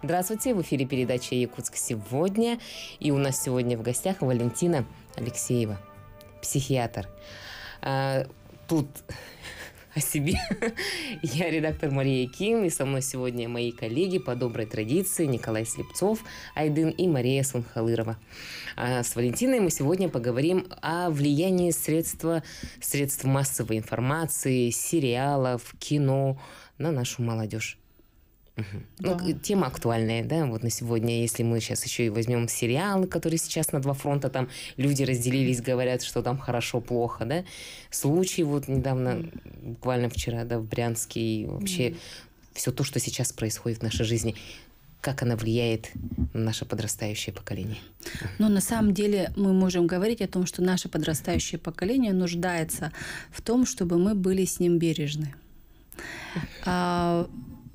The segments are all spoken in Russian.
Здравствуйте, в эфире передача «Якутск сегодня». И у нас сегодня в гостях Валентина Алексеева, психиатр. А, тут о себе. Я редактор Мария Ким, и со мной сегодня мои коллеги по доброй традиции Николай Слепцов, Айдын и Мария Сунхалырова. А с Валентиной мы сегодня поговорим о влиянии средства, средств массовой информации, сериалов, кино на нашу молодежь. Ну, да. Ну, тема актуальная, да, вот на сегодня, если мы сейчас еще и возьмем сериалы, которые сейчас на два фронта, там люди разделились, говорят, что там хорошо, плохо, да. Случай вот недавно, буквально вчера, да, в Брянске, и вообще mm все то, что сейчас происходит в нашей жизни как она влияет на наше подрастающее поколение. Ну на самом деле мы можем говорить о том, что наше подрастающее поколение нуждается в том, чтобы мы были с ним бережны. А,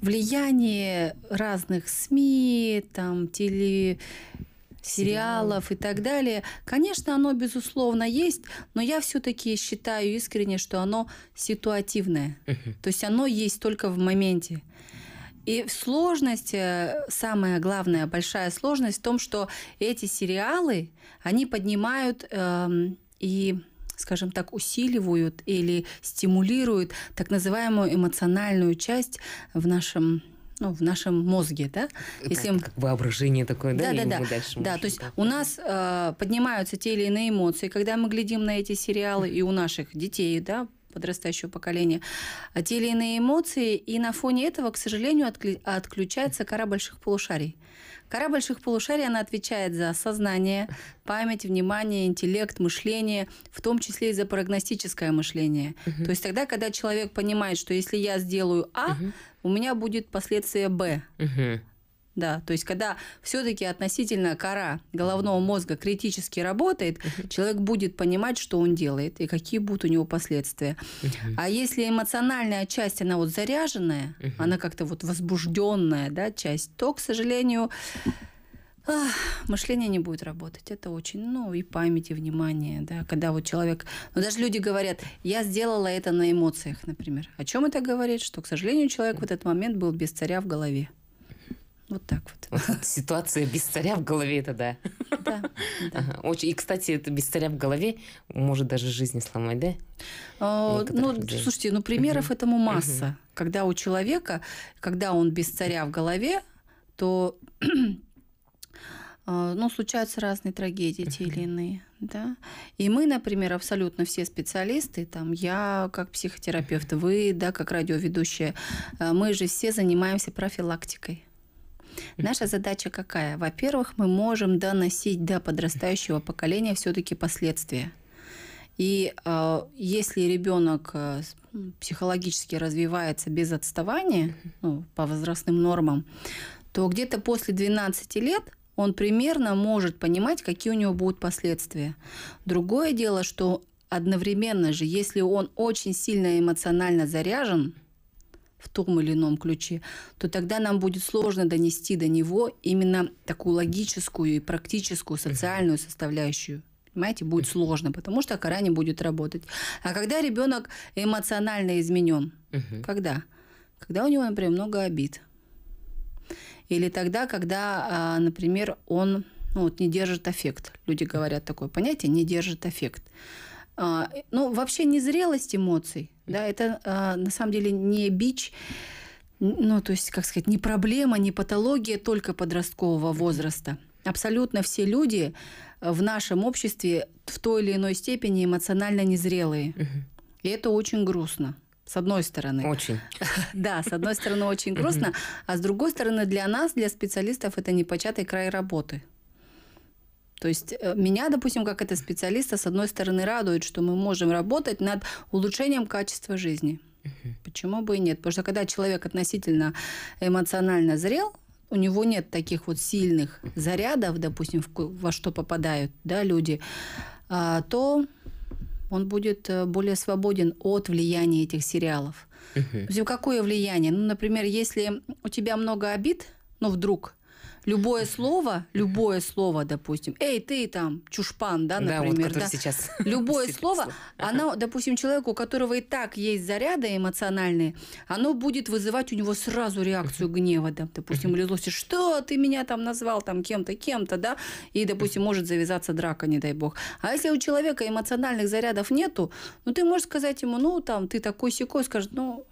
влияние разных СМИ, там, теле сериалов и так далее. Конечно, оно, безусловно, есть, но я все-таки считаю искренне, что оно ситуативное. То есть оно есть только в моменте. И сложность, э, самая главная большая сложность в том, что эти сериалы, они поднимают э, и скажем так, усиливают или стимулируют так называемую эмоциональную часть в нашем ну, в нашем мозге, да? Если... Как, как воображение такое, да? Да, да, да. Да, то есть так. у нас э, поднимаются те или иные эмоции, когда мы глядим на эти сериалы и у наших детей, да, подрастающего поколения, а те или иные эмоции, и на фоне этого, к сожалению, отклю... отключается кора больших полушарий. Кора больших полушарий, она отвечает за сознание, память, внимание, интеллект, мышление, в том числе и за прогностическое мышление. Угу. То есть тогда, когда человек понимает, что если я сделаю А, угу. у меня будет последствия Б. Угу да. То есть, когда все-таки относительно кора головного мозга критически работает, человек будет понимать, что он делает и какие будут у него последствия. А если эмоциональная часть, она вот заряженная, она как-то вот возбужденная, да, часть, то, к сожалению, Ах, мышление не будет работать. Это очень, ну, и память, и внимание, да, когда вот человек... Ну, даже люди говорят, я сделала это на эмоциях, например. О чем это говорит? Что, к сожалению, человек в этот момент был без царя в голове. Вот так вот. Ситуация без царя в голове это да. Да. Очень. И, кстати, это без царя в голове может даже жизни сломать, да? А, ну, слушайте, ну примеров этому масса. Когда у человека, когда он без царя в голове, то а, ну, случаются разные трагедии, те или иные, да. И мы, например, абсолютно все специалисты, там, я как психотерапевт, вы, да, как радиоведущая, а, мы же все занимаемся профилактикой. Наша задача какая? Во-первых, мы можем доносить до подрастающего поколения все-таки последствия. И э, если ребенок э, психологически развивается без отставания ну, по возрастным нормам, то где-то после 12 лет он примерно может понимать, какие у него будут последствия. Другое дело, что одновременно же, если он очень сильно эмоционально заряжен, в том или ином ключе, то тогда нам будет сложно донести до него именно такую логическую и практическую социальную составляющую. Понимаете, будет сложно, потому что кора не будет работать. А когда ребенок эмоционально изменен, угу. когда? Когда у него, например, много обид. Или тогда, когда, а, например, он ну, вот не держит аффект. Люди говорят такое понятие, не держит аффект. А, ну, вообще незрелость эмоций да, это э, на самом деле не бич, ну, то есть, как сказать, не проблема, не патология только подросткового возраста. Абсолютно все люди а, в нашем обществе в той или иной степени эмоционально незрелые. И это очень грустно. С одной стороны. Очень. Да, с одной стороны очень грустно, а с другой стороны для нас, для специалистов, это непочатый край работы. То есть э, меня, допустим, как это специалиста, с одной стороны, радует, что мы можем работать над улучшением качества жизни. Почему бы и нет? Потому что когда человек относительно эмоционально зрел, у него нет таких вот сильных зарядов, допустим, во что попадают да, люди, а, то он будет э, более свободен от влияния этих сериалов. Угу. Uh-huh. Какое влияние? Ну, например, если у тебя много обид, ну вдруг, Любое слово, любое слово, допустим, эй, ты там, чушпан, да, например, да, вот, да? сейчас. Любое слово, оно, допустим, человеку, у которого и так есть заряды эмоциональные, оно будет вызывать у него сразу реакцию гнева, да, допустим, или злости, что ты меня там назвал там кем-то, кем-то, да, и, допустим, может завязаться драка, не дай бог. А если у человека эмоциональных зарядов нету, ну, ты можешь сказать ему, ну, там, ты такой секой, скажет, ну,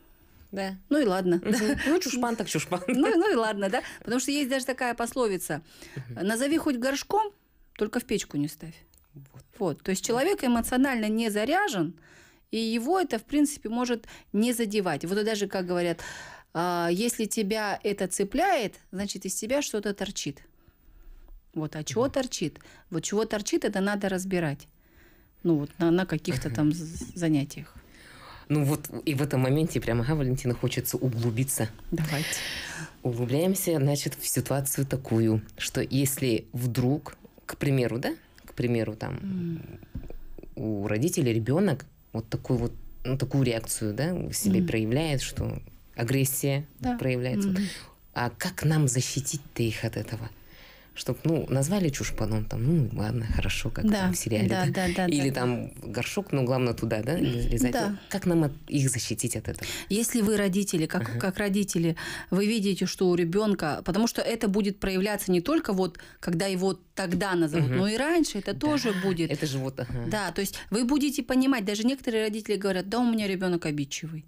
да. Ну и ладно. Угу. Ну, чушпан так чушпан. Ну, ну и ладно, да? Потому что есть даже такая пословица. Назови хоть горшком, только в печку не ставь. Вот. вот. То есть человек эмоционально не заряжен, и его это, в принципе, может не задевать. Вот даже, как говорят, «А, если тебя это цепляет, значит, из тебя что-то торчит. Вот, а чего торчит? Вот чего торчит, это надо разбирать. Ну, вот на, на каких-то там занятиях. Ну вот и в этом моменте прямо, ага, Валентина, хочется углубиться. Давайте. Углубляемся, значит, в ситуацию такую, что если вдруг, к примеру, да, к примеру, там, mm. у родителей ребенок вот такую вот ну, такую реакцию, да, в себе mm. проявляет, что агрессия да. проявляется. mm А как нам защитить-то их от этого? чтобы, ну, назвали чушь потом там, ну, ладно, хорошо, как да, там в сериале. Да, да, да, Или да. там горшок, но ну, главное туда, да, лизать. Да. Как нам от, их защитить от этого? Если вы родители, как, ага. как родители, вы видите, что у ребенка, потому что это будет проявляться не только вот, когда его тогда назовут, угу. но и раньше это да, тоже будет. Это же вот, ага. Да, то есть вы будете понимать, даже некоторые родители говорят, да, у меня ребенок обидчивый.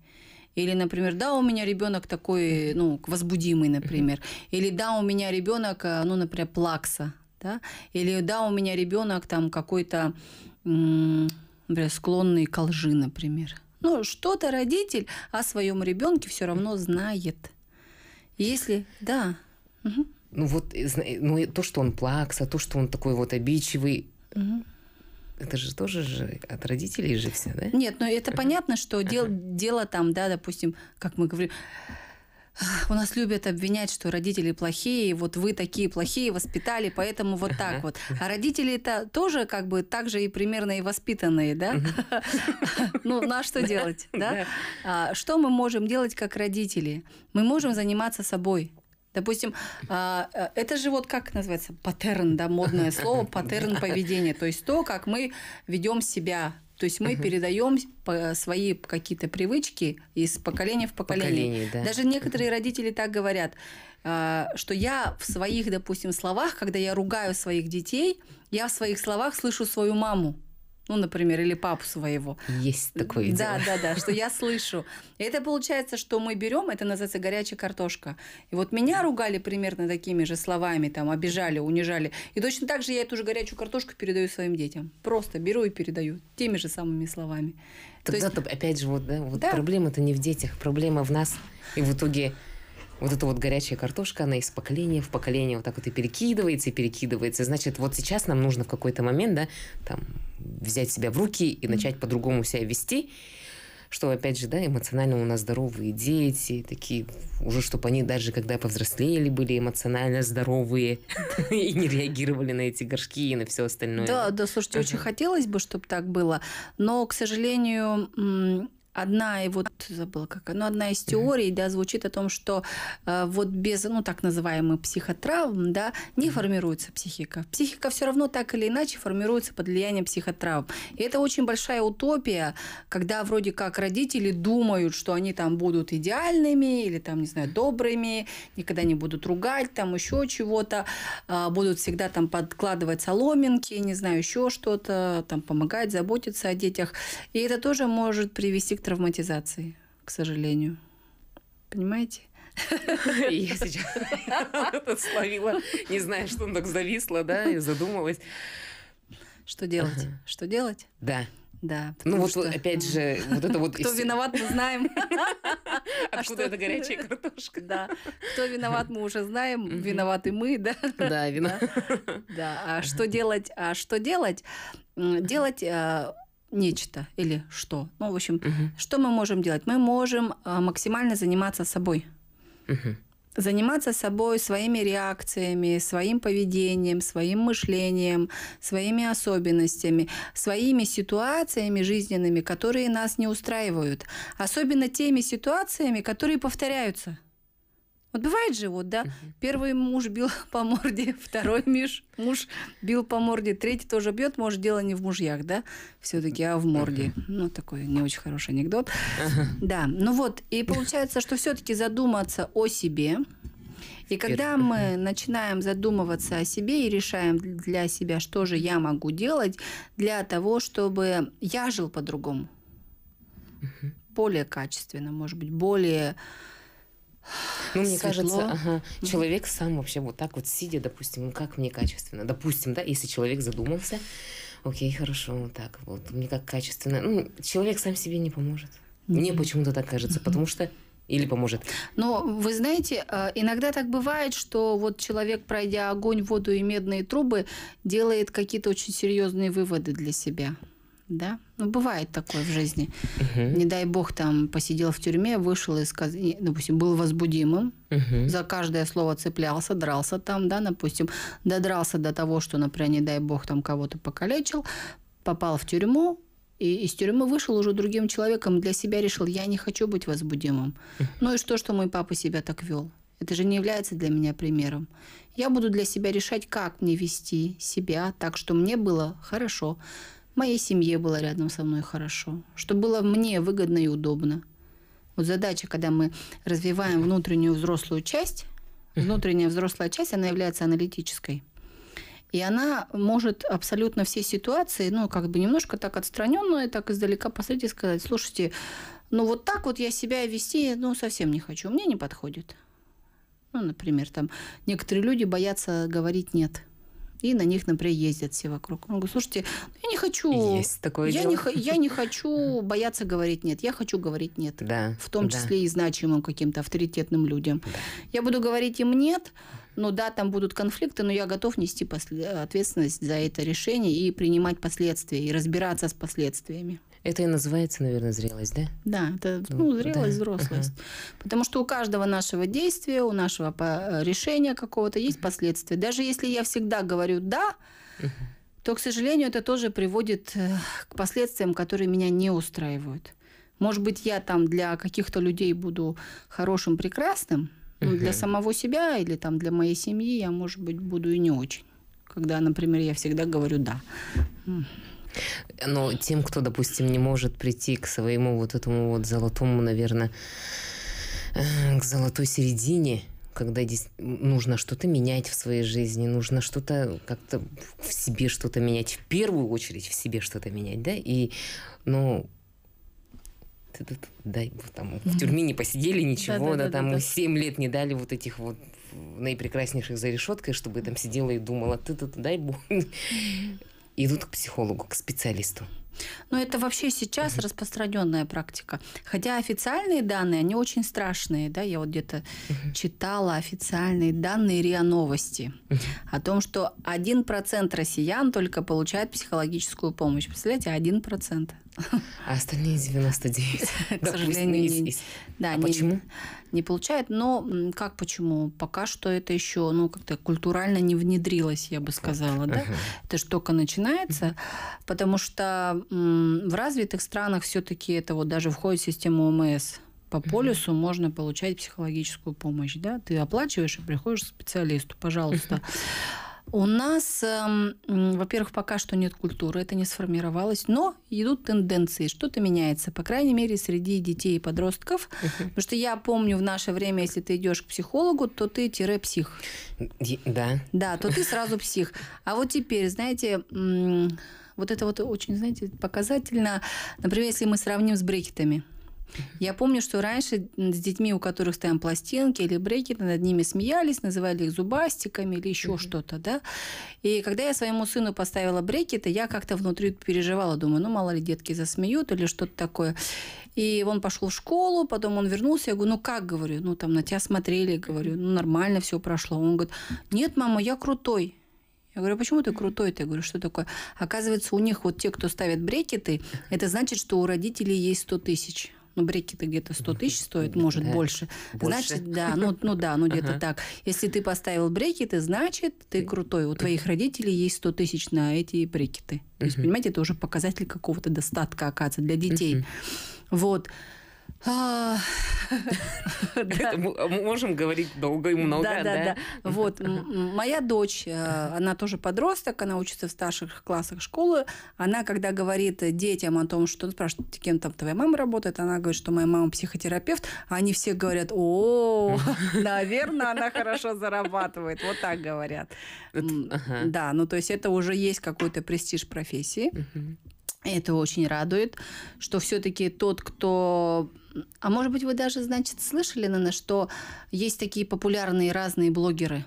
Или, например, да, у меня ребенок такой, ну, возбудимый, например. Или да, у меня ребенок, э, ну, например, плакса, да. Или да, у меня ребенок там какой-то, например, склонный к лжи, например. Ну, что-то родитель о своем ребенке все равно знает. Если, да. Угу. Ну вот, э, ну, то, что он плакса, то, что он такой вот обидчивый, угу это же тоже же от родителей же все, да? Нет, но ну, это понятно, что дел, дело там, да, допустим, как мы говорим, у нас любят обвинять, что родители плохие, вот вы такие плохие воспитали, поэтому вот так вот. А родители это тоже как бы так же и примерно и воспитанные, да? Ну, на ну, что делать, да? А что мы можем делать как родители? Мы можем заниматься собой. Допустим, а, э, это же вот как называется паттерн, да, модное слово, паттерн поведения, то есть то, как мы ведем себя то есть мы передаем свои какие-то привычки из поколения в поколение. поколение да. Даже некоторые родители так говорят, а, что я в своих, допустим, словах, когда я ругаю своих детей, я в своих словах слышу свою маму ну, например, или папу своего. Есть такое дело. Да, да, да, что я слышу. И это получается, что мы берем, это называется горячая картошка. И вот меня ругали примерно такими же словами, там, обижали, унижали. И точно так же я эту же горячую картошку передаю своим детям. Просто беру и передаю теми же самыми словами. Тогда, То есть... опять же, вот, да, вот да. проблема-то не в детях, проблема в нас. И в итоге вот эта вот горячая картошка, она из поколения в поколение вот так вот и перекидывается, и перекидывается. Значит, вот сейчас нам нужно в какой-то момент, да, там, взять себя в руки и начать по-другому себя вести, что, опять же, да, эмоционально у нас здоровые дети, такие уже, чтобы они даже, когда повзрослели, были эмоционально здоровые и не реагировали на эти горшки и на все остальное. Да, да, слушайте, очень хотелось бы, чтобы так было, но, к сожалению, одна и вот забыла как она, одна из теорий, да, звучит о том, что э, вот без, ну, так называемых психотравм, да, не формируется психика. Психика все равно так или иначе формируется под влиянием психотравм. И это очень большая утопия, когда вроде как родители думают, что они там будут идеальными или там, не знаю, добрыми, никогда не будут ругать, там еще чего-то, э, будут всегда там подкладывать соломинки, не знаю, еще что-то, там помогать, заботиться о детях. И это тоже может привести к травматизации, к сожалению. Понимаете? И Я сейчас словила, не знаю, что он так зависла, да, и задумалась. Что делать? Что делать? Да. Да. Ну вот опять же, вот это вот... Кто виноват, мы знаем. А Откуда эта горячая картошка? Да. Кто виноват, мы уже знаем. Виноваты мы, да? Да, виноват. Да. А что делать? А что делать? Делать а, нечто или что. Ну, в общем, uh что мы можем делать? Мы можем а, максимально заниматься собой. uh Заниматься собой, своими реакциями, своим поведением, своим мышлением, своими особенностями, своими ситуациями жизненными, которые нас не устраивают. Особенно теми ситуациями, которые повторяются. Вот бывает же, вот, да, первый муж бил по морде, второй муж, муж бил по морде, третий тоже бьет, может, дело не в мужьях, да, все-таки, а в морде. Ну, такой не очень хороший анекдот. Да, ну вот, и получается, что все-таки задуматься о себе, и когда мы начинаем задумываться о себе и решаем для себя, что же я могу делать для того, чтобы я жил по-другому, более качественно, может быть, более ну, мне Светло. кажется, ага, человек сам вообще вот так вот сидя, допустим, ну, как мне качественно, допустим, да, если человек задумался, окей, хорошо, вот так вот, мне как качественно, ну, человек сам себе не поможет. Mm-hmm. Мне почему-то так кажется, mm-hmm. потому что или поможет? Но вы знаете, э, иногда так бывает, что вот человек, пройдя огонь, воду и медные трубы, делает какие-то очень серьезные выводы для себя да? Ну, бывает такое в жизни. uh Не дай бог, там, посидел в тюрьме, вышел и, сказ... допустим, был возбудимым, uh за каждое слово цеплялся, дрался там, да, допустим, додрался до того, что, например, не дай бог, там, кого-то покалечил, попал в тюрьму, и из тюрьмы вышел уже другим человеком, для себя решил, я не хочу быть возбудимым. Ну и что, что мой папа себя так вел? Это же не является для меня примером. Я буду для себя решать, как мне вести себя так, что мне было хорошо, моей семье было рядом со мной хорошо, что было мне выгодно и удобно. Вот задача, когда мы развиваем внутреннюю взрослую часть, внутренняя взрослая часть, она является аналитической. И она может абсолютно все ситуации, ну, как бы немножко так отстраненную, так издалека посмотреть и сказать, слушайте, ну, вот так вот я себя вести, ну, совсем не хочу, мне не подходит. Ну, например, там некоторые люди боятся говорить «нет» и на них, например, ездят все вокруг. Он говорит, слушайте, я не хочу... Есть такое я дело. Не, я не хочу бояться говорить «нет», я хочу говорить «нет». Да. В том да. числе и значимым каким-то авторитетным людям. Да. Я буду говорить им «нет», ну да, там будут конфликты, но я готов нести ответственность за это решение и принимать последствия, и разбираться с последствиями. Это и называется, наверное, зрелость, да? Да, это ну, зрелость, да. взрослость. Ага. Потому что у каждого нашего действия, у нашего э, решения какого-то есть последствия. Даже если я всегда говорю «да», то, к сожалению, это тоже приводит э, к последствиям, которые меня не устраивают. Может быть, я там для каких-то людей буду хорошим, прекрасным, но ну, uh для самого себя или там для моей семьи я, а может быть, буду и не очень. Когда, например, я всегда говорю «да». Но тем, кто, допустим, не может прийти к своему вот этому вот золотому, наверное, э, к золотой середине, когда здесь нужно что-то менять в своей жизни, нужно что-то как-то в себе что-то менять, в первую очередь в себе что-то менять, да, и, ну, ты тут, да, там в тюрьме не посидели ничего, да, там да. 7 лет не дали вот этих вот наипрекраснейших за решеткой, чтобы я там сидела и думала, ты тут, дай бог идут к психологу, к специалисту. Но это вообще сейчас mm-hmm. распространенная практика. Хотя официальные данные, они очень страшные. Да? Я вот где-то mm-hmm. читала официальные данные РИА Новости mm-hmm. о том, что 1% россиян только получает психологическую помощь. Представляете, 1%. А остальные 99. К сожалению, да, а не, почему? Не получает. Но как почему? Пока что это еще, ну, как-то культурально не внедрилось, я бы сказала, да? Это же только начинается, потому что в развитых странах все-таки это вот даже входит в систему ОМС по полюсу mm можно получать психологическую помощь, да? Ты оплачиваешь и приходишь к специалисту, пожалуйста. mm у нас, эм, во-первых, пока что нет культуры, это не сформировалось, но идут тенденции, что-то меняется, по крайней мере, среди детей и подростков. Потому что я помню в наше время, если ты идешь к психологу, то ты тире псих. Да. Да, то ты сразу псих. А вот теперь, знаете, вот это вот очень, знаете, показательно. Например, если мы сравним с брекетами. Я помню, что раньше с детьми, у которых стояли пластинки или брекеты, над ними смеялись, называли их зубастиками или еще mm-hmm. что-то, да. И когда я своему сыну поставила брекеты, я как-то внутри переживала, думаю, ну, мало ли детки засмеют или что-то такое. И он пошел в школу, потом он вернулся, я говорю, ну как, говорю, ну там на тебя смотрели, говорю, ну нормально все прошло. Он говорит, нет, мама, я крутой. Я говорю, «А почему ты крутой? Ты говорю, что такое? Оказывается, у них вот те, кто ставят брекеты, это значит, что у родителей есть 100 тысяч ну, брекеты где-то 100 тысяч стоят, может, да. больше. больше. Значит, да, ну, ну да, ну где-то ага. так. Если ты поставил брекеты, значит, ты крутой. У твоих родителей есть 100 тысяч на эти брекеты. То есть, понимаете, это уже показатель какого-то достатка, оказывается, для детей. Вот. А. Можем говорить долго и много, да? Да, да, Вот, моя дочь, э, она тоже подросток, она учится в старших классах школы. Она, когда говорит детям о том, что ну, спрашивают, кем там твоя мама работает, она говорит, что моя мама психотерапевт, а они все говорят, о, наверное, она хорошо зарабатывает. Вот так говорят. Да, ну то есть это уже есть какой-то престиж профессии. Это очень радует, что все-таки тот, кто... А может быть, вы даже, значит, слышали, Нана, что есть такие популярные разные блогеры.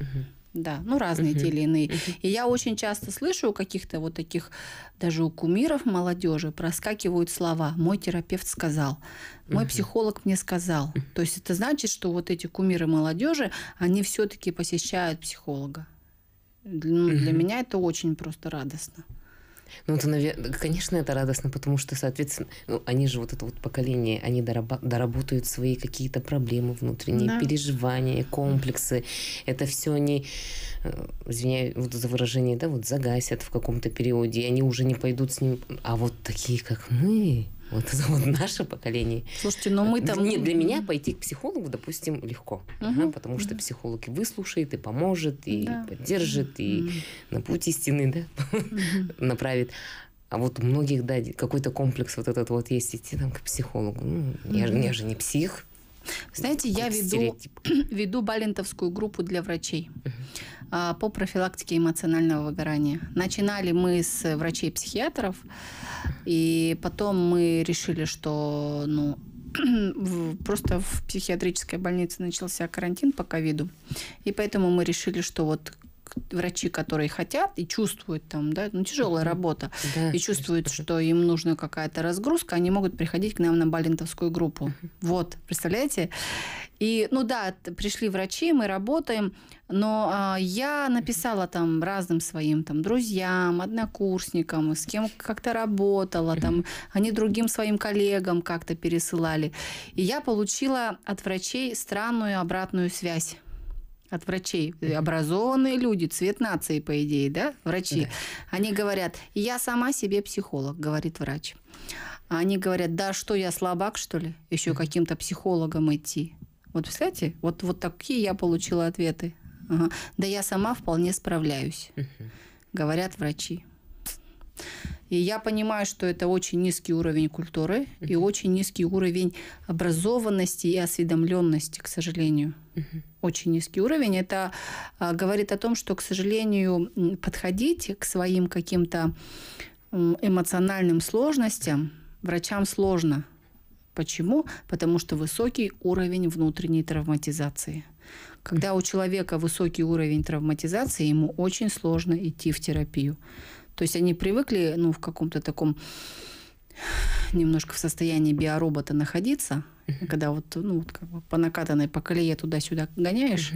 Угу. Да, ну разные uh те или иные. uh И я очень часто слышу у каких-то вот таких, даже у кумиров молодежи, проскакивают слова. Мой терапевт сказал, мой uh психолог мне сказал. То есть это значит, что вот эти кумиры молодежи, они все-таки посещают психолога. Ну, uh Для меня это очень просто радостно. Ну, это, наверное, конечно, это радостно, потому что, соответственно, ну, они же вот это вот поколение, они дораб- доработают свои какие-то проблемы внутренние, да. переживания, комплексы. Это все они, э, извиняюсь вот за выражение, да, вот загасят в каком-то периоде, и они уже не пойдут с ним. А вот такие, как мы, вот, вот наше поколение. Слушайте, но мы там... нет для меня пойти к психологу, допустим, легко. Угу. Ага, потому что психолог и выслушает, и поможет, и да. поддержит, и угу. на путь истины да, угу. направит. А вот у многих, да, какой-то комплекс вот этот вот есть, идти там к психологу. Ну, я, я же не псих, знаете, я веду, веду Балентовскую группу для врачей а, по профилактике эмоционального выгорания. Начинали мы с врачей-психиатров, и потом мы решили, что ну, просто в психиатрической больнице начался карантин по ковиду, и поэтому мы решили, что вот врачи, которые хотят и чувствуют там, да, ну, тяжелая работа, да, и чувствуют, что им нужна какая-то разгрузка, они могут приходить к нам на Балентовскую группу. Uh-huh. Вот, представляете? И, ну да, пришли врачи, мы работаем, но а, я написала там разным своим там друзьям, однокурсникам, с кем как-то работала, там, они другим своим коллегам как-то пересылали. И я получила от врачей странную обратную связь от врачей, образованные люди, цвет нации, по идее, да, врачи, они говорят, я сама себе психолог, говорит врач. они говорят, да что, я слабак, что ли, еще каким-то психологом идти. Вот, представляете, вот, вот такие я получила ответы. Ага. Да я сама вполне справляюсь, говорят врачи. И я понимаю, что это очень низкий уровень культуры uh-huh. и очень низкий уровень образованности и осведомленности, к сожалению. Uh-huh. Очень низкий уровень. Это а, говорит о том, что, к сожалению, подходить к своим каким-то эмоциональным сложностям врачам сложно. Почему? Потому что высокий уровень внутренней травматизации. Когда у человека высокий уровень травматизации, ему очень сложно идти в терапию. То есть они привыкли, ну, в каком-то таком немножко в состоянии биоробота находиться, uh-huh. когда вот, ну, вот как бы по накатанной, по колее туда-сюда гоняешь,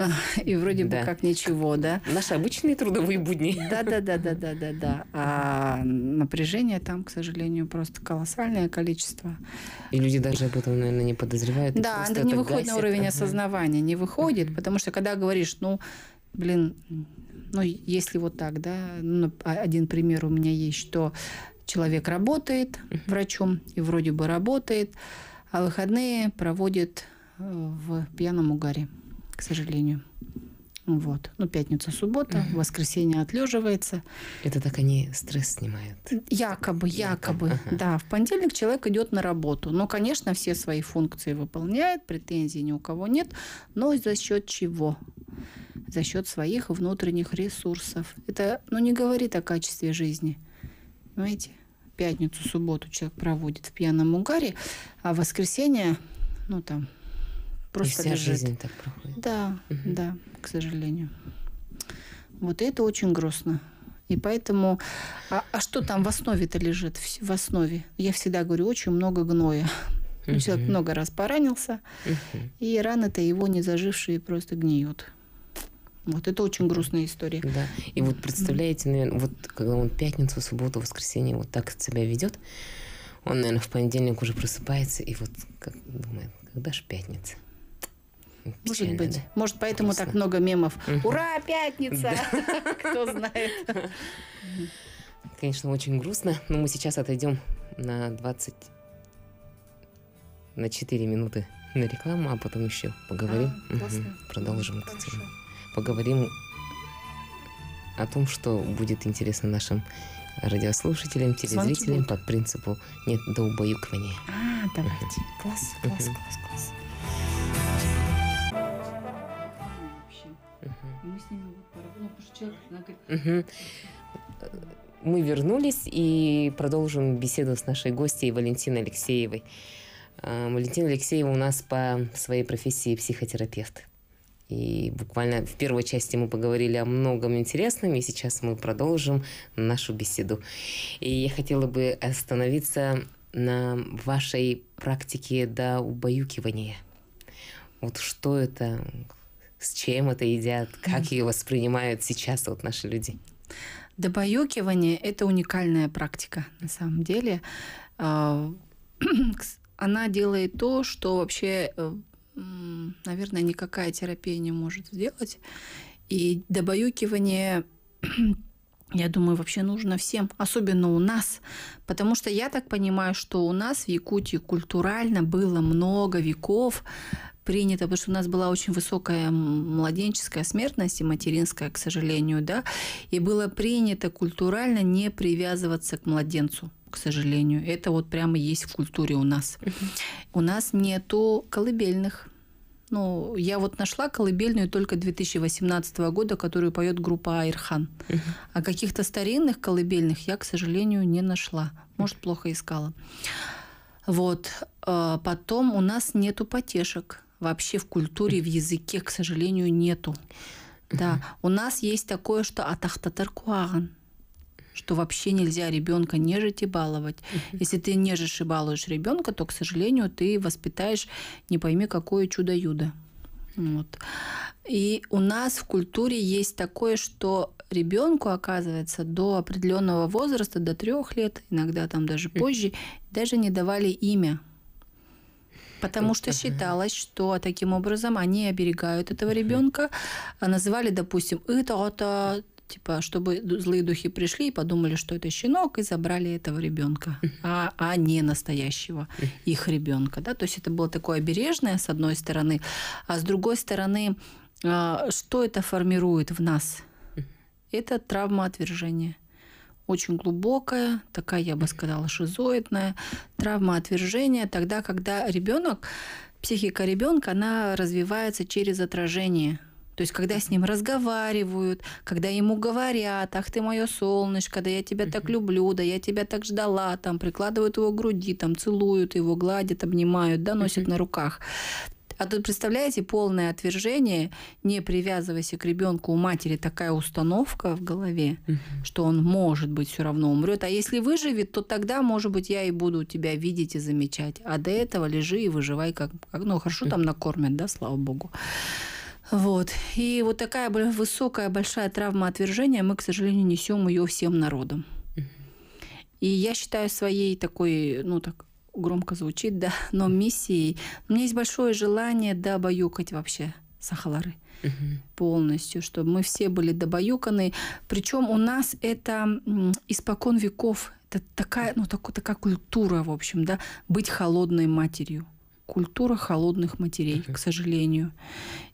uh-huh. и вроде да. бы как ничего, да. Наши обычные трудовые будни. Да-да-да-да-да-да-да. А напряжение там, к сожалению, просто колоссальное количество. И люди даже об этом, наверное, не подозревают. Да, это не выходит гасит. на уровень uh-huh. осознавания, не выходит, потому что когда говоришь, ну, блин, ну, если вот так, да, ну, а, один пример у меня есть, что человек работает врачом и вроде бы работает, а выходные проводит э, в пьяном угаре, к сожалению. Вот. Ну, пятница, суббота, угу. воскресенье отлеживается. Это так они стресс снимают. Якобы, якобы, Ага. Да, в понедельник человек идет на работу. но, ну, конечно, все свои функции выполняет, претензий ни у кого нет, но за счет чего? За счет своих внутренних ресурсов. Это, ну, не говорит о качестве жизни. Понимаете? Пятницу, субботу человек проводит в пьяном угаре, а воскресенье, ну, там, просто и вся лежит. жизнь так проходит. Да, угу. да, к сожалению. Вот и это очень грустно. И поэтому, а, а что там в основе-то лежит? В, в основе, я всегда говорю, очень много гноя. Угу. Человек много раз поранился, угу. и раны-то его не зажившие просто гниют. Вот это очень грустная история. Да. И вот представляете, наверное, вот когда он пятницу, субботу, воскресенье вот так себя ведет, он, наверное, в понедельник уже просыпается и вот как, думает, когда же пятница? Может Печально, быть. Может, поэтому Грустно. так много мемов. Ура, пятница! Кто знает. Конечно, очень грустно, но мы сейчас отойдем на 20 на 4 минуты на рекламу, а потом еще поговорим. А, угу. Продолжим ну, эту хорошо. тему. Поговорим о том, что будет интересно нашим радиослушателям, телезрителям по принципу нет до убаюкивания. А, давайте. Угу. Класс, класс, угу. класс, класс. мы с ними вот поработали. Ну, потому что человек, она говорит... Угу. Мы вернулись и продолжим беседу с нашей гостьей Валентиной Алексеевой. Эм, Валентина Алексеева у нас по своей профессии психотерапевт. И буквально в первой части мы поговорили о многом интересном, и сейчас мы продолжим нашу беседу. И я хотела бы остановиться на вашей практике до убаюкивания. Вот что это, с чем это едят, как ее воспринимают сейчас вот наши люди? Добаюкивание – это уникальная практика, на самом деле. А, она делает то, что вообще, э, наверное, никакая терапия не может сделать. И добаюкивание я думаю, вообще нужно всем, особенно у нас, потому что я так понимаю, что у нас в Якутии культурально было много веков принято, потому что у нас была очень высокая младенческая смертность и материнская, к сожалению, да, и было принято культурально не привязываться к младенцу к сожалению. Это вот прямо есть в культуре у нас. У нас нету колыбельных. Ну, я вот нашла колыбельную только 2018 года, которую поет группа Айрхан. А каких-то старинных колыбельных я, к сожалению, не нашла. Может, плохо искала. Вот. А, потом у нас нету потешек вообще в культуре, в языке, к сожалению, нету. Да, у нас есть такое, что атахтатар что вообще нельзя ребенка нежить и баловать. Если ты нежишь и балуешь ребенка, то, к сожалению, ты воспитаешь не пойми какое чудо-юдо. Вот. И у нас в культуре есть такое, что ребенку, оказывается, до определенного возраста, до трех лет, иногда там даже позже, даже не давали имя Потому что считалось, что таким образом они оберегают этого ребенка. А называли, допустим, это а, типа, чтобы злые духи пришли и подумали, что это щенок, и забрали этого ребенка, а, а не настоящего их ребенка. Да? То есть это было такое обережное, с одной стороны, а с другой стороны, а, что это формирует в нас? Это травма отвержения очень глубокая, такая, я бы сказала, шизоидная, травма отвержения, тогда, когда ребенок, психика ребенка, она развивается через отражение то есть, когда с ним разговаривают, когда ему говорят, ах ты мое солнышко, да я тебя так люблю, да я тебя так ждала, там прикладывают его к груди, там целуют его, гладят, обнимают, да, носят на руках. А тут, представляете, полное отвержение, не привязываясь к ребенку у матери такая установка в голове, угу. что он, может быть, все равно умрет. А если выживет, то тогда, может быть, я и буду тебя видеть и замечать. А до этого лежи и выживай, как, как ну, хорошо там накормят, да, слава богу. Вот. И вот такая высокая, большая травма отвержения, мы, к сожалению, несем ее всем народом. И я считаю своей такой, ну так, громко звучит, да, но миссией. У меня есть большое желание добаюкать вообще сахалары угу. полностью, чтобы мы все были добаюканы. Причем у нас это испокон веков, это такая, ну, такая, такая культура, в общем, да, быть холодной матерью культура холодных матерей, uh к сожалению.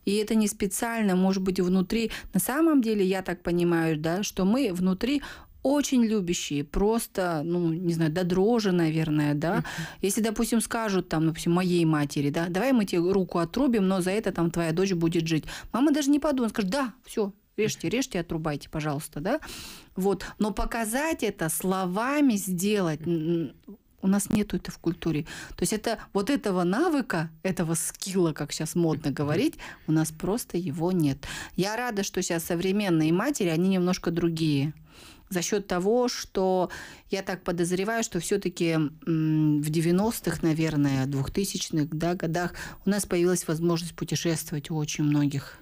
И это не специально, может быть, внутри. На самом деле, я так понимаю, да, что мы внутри очень любящие, просто, ну, не знаю, до дрожи, наверное, да. Если, допустим, скажут там, допустим, моей матери, да, давай мы тебе руку отрубим, но за это там твоя дочь будет жить. Мама даже не подумает, скажет, да, все, режьте, режьте, отрубайте, пожалуйста, да. Вот, но показать это словами сделать у нас нету это в культуре. То есть это вот этого навыка, этого скилла, как сейчас модно говорить, у нас просто его нет. Я рада, что сейчас современные матери, они немножко другие за счет того, что я так подозреваю, что все-таки в 90-х, наверное, 2000-х да, годах у нас появилась возможность путешествовать у очень многих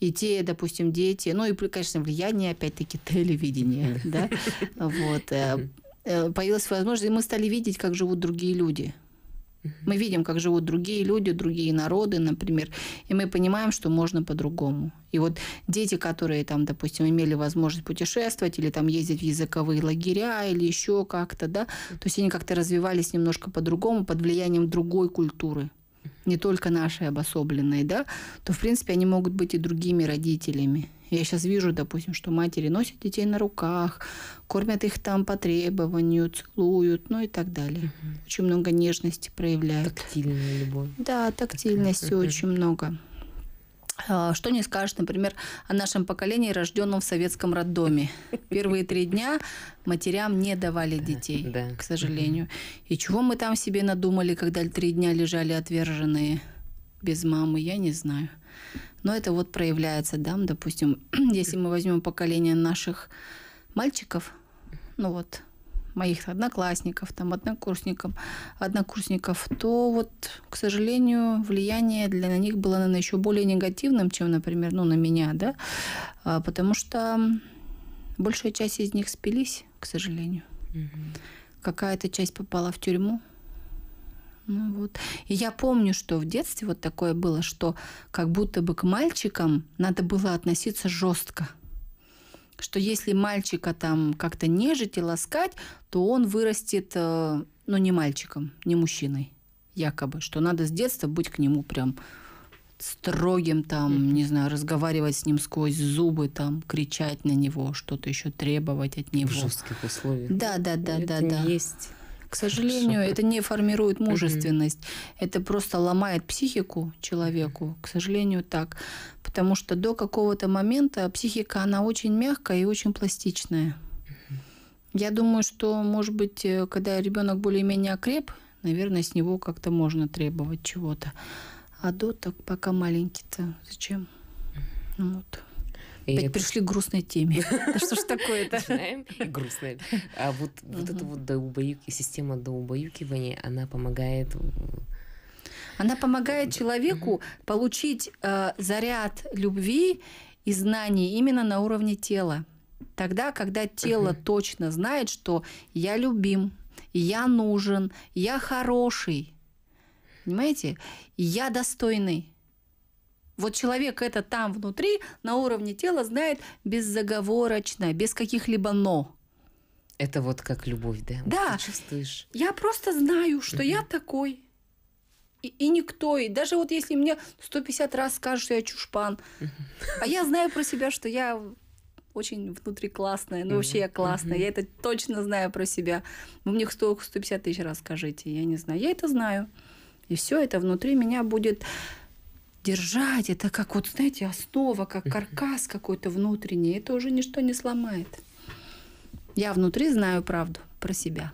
и те, допустим, дети, ну и, конечно, влияние, опять-таки, телевидения, да, вот, э, э, появилась возможность, и мы стали видеть, как живут другие люди, мы видим, как живут другие люди, другие народы, например, и мы понимаем, что можно по-другому. И вот дети, которые там, допустим, имели возможность путешествовать или там ездить в языковые лагеря или еще как-то, да, то есть они как-то развивались немножко по-другому под влиянием другой культуры не только нашей обособленной, да, то, в принципе, они могут быть и другими родителями. Я сейчас вижу, допустим, что матери носят детей на руках, кормят их там по требованию, целуют, ну и так далее. Угу. Очень много нежности проявляют. Тактильная любовь. Да, тактильности Такая. очень много. А, что не скажешь, например, о нашем поколении, рожденном в советском роддоме. Первые три дня матерям не давали детей, да. к сожалению. И чего мы там себе надумали, когда три дня лежали отверженные без мамы, я не знаю. Но это вот проявляется, да, допустим, если мы возьмем поколение наших мальчиков, ну вот, моих одноклассников, там, однокурсников, однокурсников, то вот, к сожалению, влияние для на них было, наверное, еще более негативным, чем, например, ну, на меня, да, а, потому что большая часть из них спились, к сожалению. Угу. Какая-то часть попала в тюрьму, ну вот. И я помню, что в детстве вот такое было, что как будто бы к мальчикам надо было относиться жестко. Что если мальчика там как-то нежить и ласкать, то он вырастет, э, ну, не мальчиком, не мужчиной, якобы. Что надо с детства быть к нему прям строгим, там, не знаю, разговаривать с ним сквозь зубы, там, кричать на него, что-то еще требовать от него. В жестких условиях. Да, да, да, ну, Это да, да. Есть к сожалению, Супер. это не формирует мужественность, угу. это просто ломает психику человеку, к сожалению, так. Потому что до какого-то момента психика, она очень мягкая и очень пластичная. Угу. Я думаю, что, может быть, э, когда ребенок более-менее окреп, наверное, с него как-то можно требовать чего-то. А до так пока маленький-то зачем? Ну вот. И Опять это... пришли к грустной теме. Что ж такое-то? Знаем, грустное. А вот эта вот система доубаюкивания, она помогает она помогает человеку получить э, заряд любви и знаний именно на уровне тела. Тогда, когда тело точно знает, что я любим, я нужен, я хороший, понимаете, я достойный. Вот человек это там внутри, на уровне тела знает беззаговорочно, без каких-либо «но». Это вот как любовь, да? Да. ты чувствуешь. Я просто знаю, что я такой. И, и никто, и даже вот если мне 150 раз скажут, что я чушпан, а я знаю про себя, что я очень внутри классная, ну вообще я классная, я это точно знаю про себя. Вы мне 100, 150 тысяч раз скажите, я не знаю, я это знаю. И все это внутри меня будет держать, это как вот, знаете, основа, как каркас какой-то внутренний, это уже ничто не сломает. Я внутри знаю правду про себя.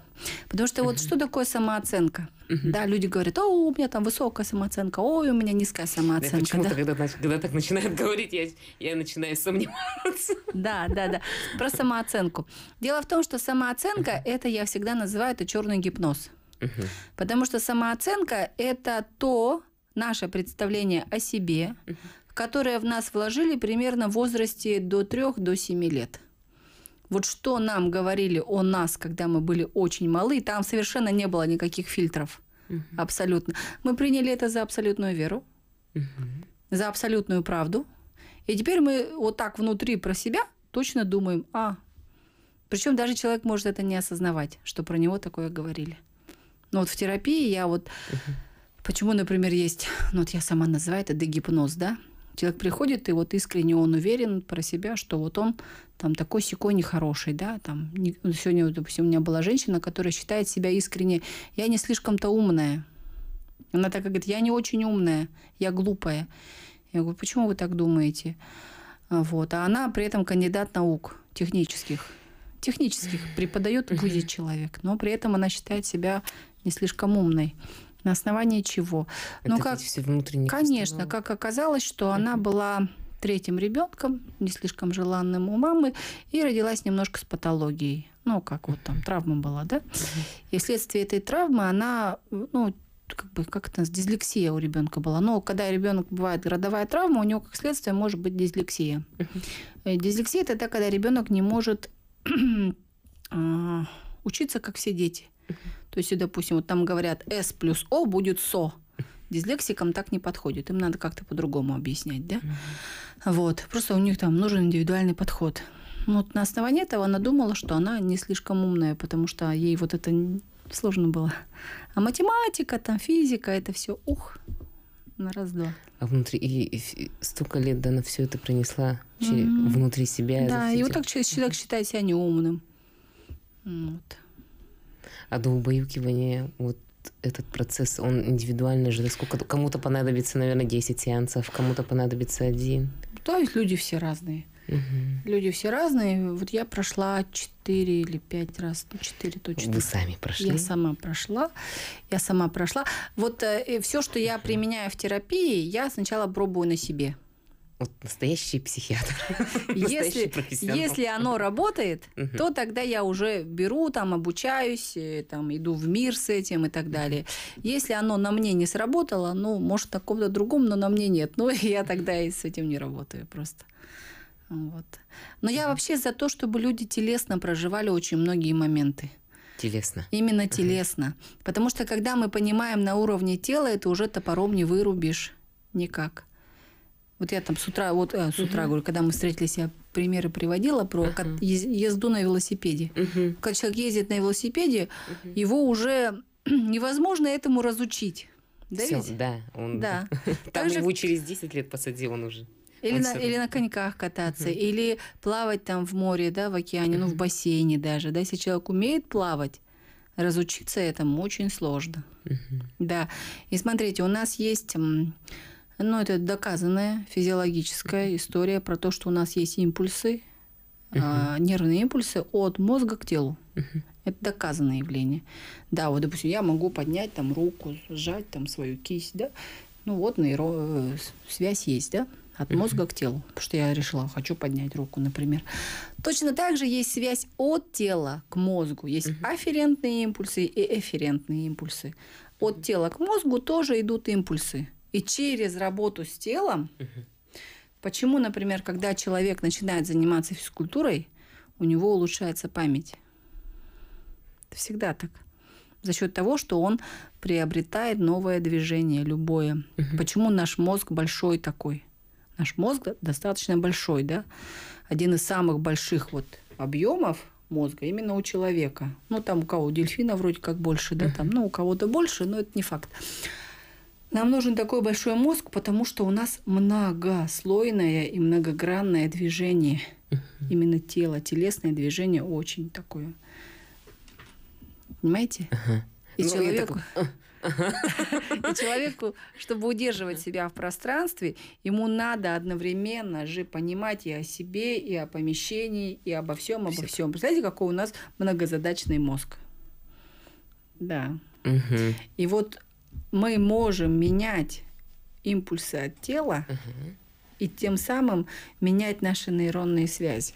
Потому что вот что такое самооценка? Да, люди говорят, о, у меня там высокая самооценка, ой, у меня низкая самооценка. Да, почему-то, да? когда, когда так начинают говорить, я, я начинаю сомневаться. Да, да, да. Про самооценку. Дело в том, что самооценка, это я всегда называю это черный гипноз. Потому что самооценка – это то, наше представление о себе, которое в нас вложили примерно в возрасте до 3 до 7 лет. Вот что нам говорили о нас, когда мы были очень малы, там совершенно не было никаких фильтров. Угу. Абсолютно. Мы приняли это за абсолютную веру, угу. за абсолютную правду. И теперь мы вот так внутри про себя точно думаем, а, причем даже человек может это не осознавать, что про него такое говорили. Но вот в терапии я вот... Угу Почему, например, есть, ну вот я сама называю это дегипноз, да? Человек приходит, и вот искренне он уверен про себя, что вот он там такой секой нехороший, да, там, не, ну, сегодня, допустим, у меня была женщина, которая считает себя искренне, я не слишком-то умная. Она так говорит, я не очень умная, я глупая. Я говорю, почему вы так думаете? А, вот. А она при этом кандидат наук технических. Технических преподает будет человек, но при этом она считает себя не слишком умной. На основании чего? Ну, это ну, как, все внутренние Конечно, установок. как оказалось, что mm-hmm. она была третьим ребенком, не слишком желанным у мамы, и родилась немножко с патологией. Ну, как вот там, травма была, да? И вследствие этой травмы она, ну, как бы как это дислексия у ребенка была. Но когда ребенок бывает родовая травма, у него как следствие может быть дислексия. Э, дислексия это тогда, когда ребенок не может а, учиться, как все дети. То есть, допустим, вот там говорят S плюс O будет со. Дислексикам так не подходит. Им надо как-то по-другому объяснять, да? Вот. Просто у них там нужен индивидуальный подход. Ну, вот на основании этого она думала, что она не слишком умная, потому что ей вот это сложно было. А математика, там физика, это все, ух, на раз-два. А внутри, и, и столько лет да, она все это принесла mm-hmm. внутри себя. Да, и вот так человек, человек считает себя неумным. Вот а до убаюкивания вот этот процесс, он индивидуальный же. Сколько кому-то понадобится, наверное, 10 сеансов, кому-то понадобится один. То есть люди все разные. Угу. Люди все разные. Вот я прошла 4 или 5 раз, ну 4 точно. Вы сами прошли? Я сама прошла. Я сама прошла. Вот э, все, что я применяю в терапии, я сначала пробую на себе. Вот настоящий психиатр. Если, настоящий если оно работает, угу. то тогда я уже беру, там, обучаюсь, там, иду в мир с этим и так далее. Если оно на мне не сработало, ну, может, на ком-то другом, но на мне нет. Ну, я тогда и с этим не работаю просто. Вот. Но я вообще за то, чтобы люди телесно проживали очень многие моменты. Телесно. Именно телесно. Угу. Потому что когда мы понимаем на уровне тела, это уже топором не вырубишь никак. Вот я там с утра, вот э, с утра, угу. говорю, когда мы встретились, я примеры приводила про ага. езду на велосипеде. Угу. Когда человек ездит на велосипеде, угу. его уже невозможно этому разучить. Да, Всё, ведь? да, он да. там Также... его через 10 лет посади, он уже. Или, он на, или на коньках кататься, uh или плавать там в море, да, в океане, uh ну, в бассейне даже. Да, если человек умеет плавать, разучиться этому очень сложно. uh Да. И смотрите, у нас есть но ну, это доказанная физиологическая история про то, что у нас есть импульсы, uh-huh. нервные импульсы от мозга к телу. Uh-huh. Это доказанное явление. Да, вот, допустим, я могу поднять там руку, сжать там свою кисть, да. Ну вот, нейро... Э, связь есть, да, от uh-huh. мозга к телу. Потому что я решила, хочу поднять руку, например. Точно так же есть связь от тела к мозгу. Есть uh-huh. афферентные импульсы и эфферентные импульсы. От тела к мозгу тоже идут импульсы. И через работу с телом, почему, например, когда человек начинает заниматься физкультурой, у него улучшается память. Это всегда так. За счет того, что он приобретает новое движение, любое. Почему наш мозг большой такой? Наш мозг достаточно большой, да? Один из самых больших вот объемов мозга именно у человека. Ну, там у кого у дельфина вроде как больше, да, там, ну, у кого-то больше, но это не факт. Нам нужен такой большой мозг, потому что у нас многослойное и многогранное движение. Именно тело, телесное движение очень такое. Понимаете? Ну, и человеку... И человеку, чтобы удерживать себя в пространстве, ему надо одновременно же понимать и о себе, и о помещении, и обо всем, обо всем. Представляете, какой у нас многозадачный мозг? Да. И вот мы можем менять импульсы от тела и тем самым менять наши нейронные связи.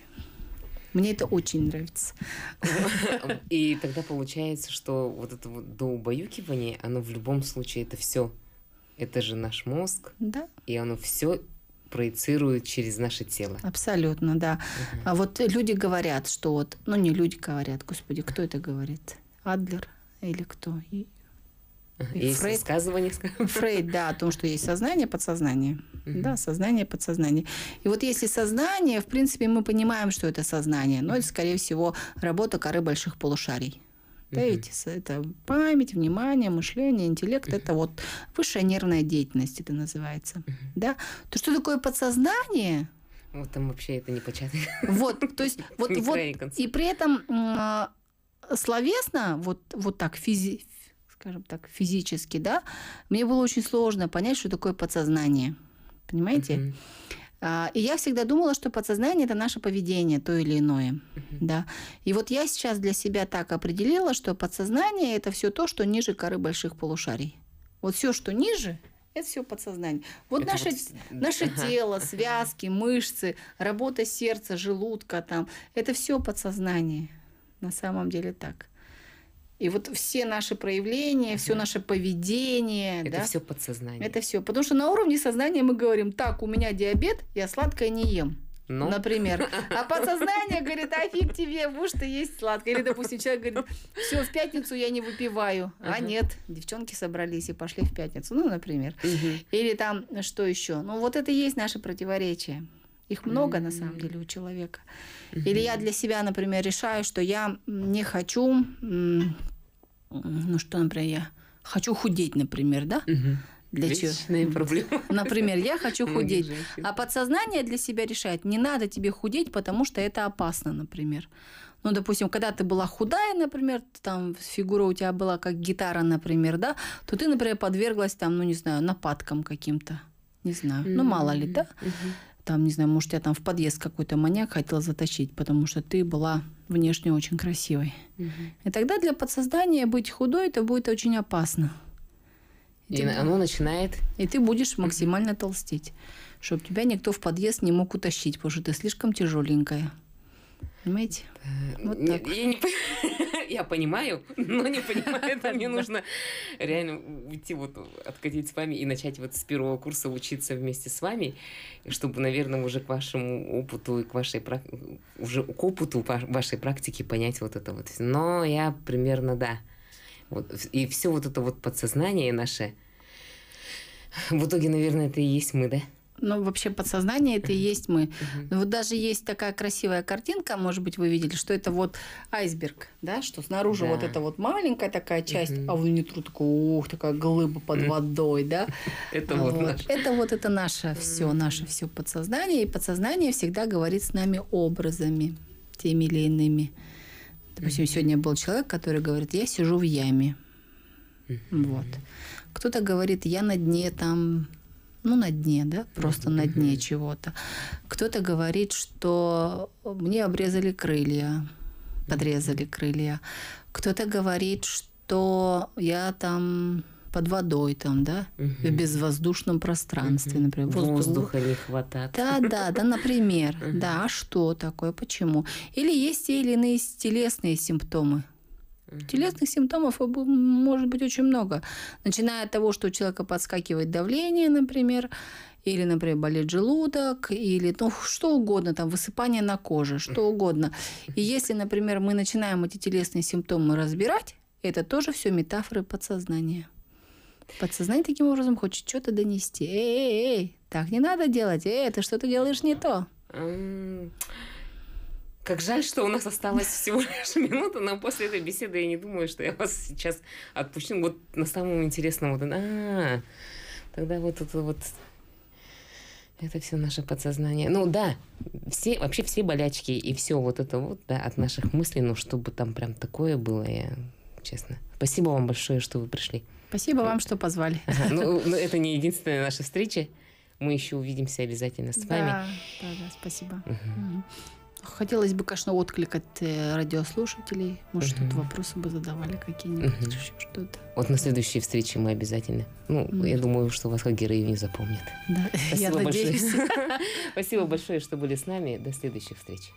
Мне это очень нравится. И тогда получается, что вот это вот доубаюкивание, оно в любом случае это все. Это же наш мозг. Да. И оно все проецирует через наше тело. Абсолютно, да. Угу. А вот люди говорят, что вот, ну не люди говорят, господи, кто это говорит? Адлер или кто? И и есть Фрейд, высказывание. Фрейд, да, о том, что есть сознание, подсознание. Угу. Да, сознание, подсознание. И вот если сознание, в принципе, мы понимаем, что это сознание, но это, скорее всего, работа коры больших полушарий. Да, ведь это память, внимание, мышление, интеллект это вот высшая нервная деятельность, это называется. Да? То что такое подсознание? Вот там вообще это не непочатый. Вот, то есть, вот, вот, и при этом а, словесно, вот, вот так физи скажем так, физически, да, мне было очень сложно понять, что такое подсознание. Понимаете? Uh-huh. И я всегда думала, что подсознание это наше поведение, то или иное. Uh-huh. Да. И вот я сейчас для себя так определила, что подсознание это все то, что ниже коры больших полушарий. Вот все, что ниже, это все подсознание. Вот это наше, вот... наше ага. тело, связки, мышцы, работа сердца, желудка там, это все подсознание. На самом деле так. И вот все наши проявления, uh все наше поведение. Это да, все подсознание. Это все. Потому что на уровне сознания мы говорим, так, у меня диабет, я сладкое не ем. Ну? Например. А подсознание говорит, афиг тебе, муж, ты есть сладкое. Или, допустим, человек говорит, все, в пятницу я не выпиваю. uh А нет, девчонки собрались и пошли в пятницу. Ну, например. uh Или там, что еще? Ну, вот это и есть наше противоречие. Их много mm-hmm. на самом деле у человека. Mm-hmm. Или я для себя, например, решаю, что я не хочу, ну что, например, я хочу худеть, например, да? Mm-hmm. Для Личные чего? проблемы. Например, я хочу худеть. А подсознание для себя решает, не надо тебе худеть, потому что это опасно, например. Ну, допустим, когда ты была худая, например, там фигура у тебя была как гитара, например, да, то ты, например, подверглась там, ну, не знаю, нападкам каким-то. Не знаю, ну, мало ли, да? там, не знаю, может, тебя там в подъезд какой-то маньяк хотел затащить, потому что ты была внешне очень красивой. Угу. И тогда для подсоздания быть худой это будет очень опасно. И, и ты, оно начинает. И ты будешь максимально толстеть, чтобы тебя никто в подъезд не мог утащить, потому что ты слишком тяжеленькая. Понимаете? Э, вот я, не, я понимаю, но не понимаю, это мне нужно реально уйти вот откатить с вами и начать вот с первого курса учиться вместе с вами, чтобы, наверное, уже к вашему опыту и к вашей уже к опыту вашей практики понять вот это вот. Но я примерно да. Вот и все вот это вот подсознание наше. В итоге, наверное, это и есть мы, да? Ну, вообще подсознание это и есть мы. Ну, вот даже есть такая красивая картинка, может быть, вы видели, что это вот айсберг, да, что снаружи да. вот эта вот маленькая такая часть, угу. а внутрь такая, ух, такая глыба под водой, да. Это вот, вот наше. Это вот это наше все, наше все подсознание. И подсознание всегда говорит с нами образами, теми или иными. Допустим, сегодня был человек, который говорит, я сижу в яме. Вот. Кто-то говорит, я на дне там ну, на дне, да, просто на дне чего-то. Кто-то говорит, что мне обрезали крылья, подрезали крылья. Кто-то говорит, что я там под водой там, да, угу. в безвоздушном пространстве, угу. например. Воздух. Воздуха не хватает. Да, да, да, например, угу. да, а что такое, почему. Или есть те или иные телесные симптомы, Телесных симптомов э, может быть очень много. Начиная от того, что у человека подскакивает давление, например, или, например, болит желудок, или ну, что угодно, там, высыпание на коже, что угодно. И если, например, мы начинаем эти телесные симптомы разбирать, это тоже все метафоры подсознания. Подсознание таким образом хочет что-то донести. Эй, эй, эй, так не надо делать. Эй, ты что-то делаешь не то. Как жаль, что у нас осталась всего лишь минута, но после этой беседы я не думаю, что я вас сейчас отпущу. Вот на самом интересном вот. А, -а, -а тогда вот это вот это все наше подсознание. Ну да, все, вообще все болячки и все вот это вот, да, от наших мыслей, ну чтобы там прям такое было, я честно. Спасибо вам большое, что вы пришли. Спасибо вам, что позвали. Ага, ну, ну, это не единственная наша встреча. Мы еще увидимся обязательно с да, вами. Да, да, спасибо. Угу. Хотелось бы, конечно, отклик от э, радиослушателей. Может, угу. тут вопросы бы задавали какие-нибудь, угу. еще что-то. Вот на следующей встрече мы обязательно. Ну, угу. я думаю, что вас как героиню не запомнят. Да, Спасибо я надеюсь. Спасибо большое, что были с нами. До следующих встреч.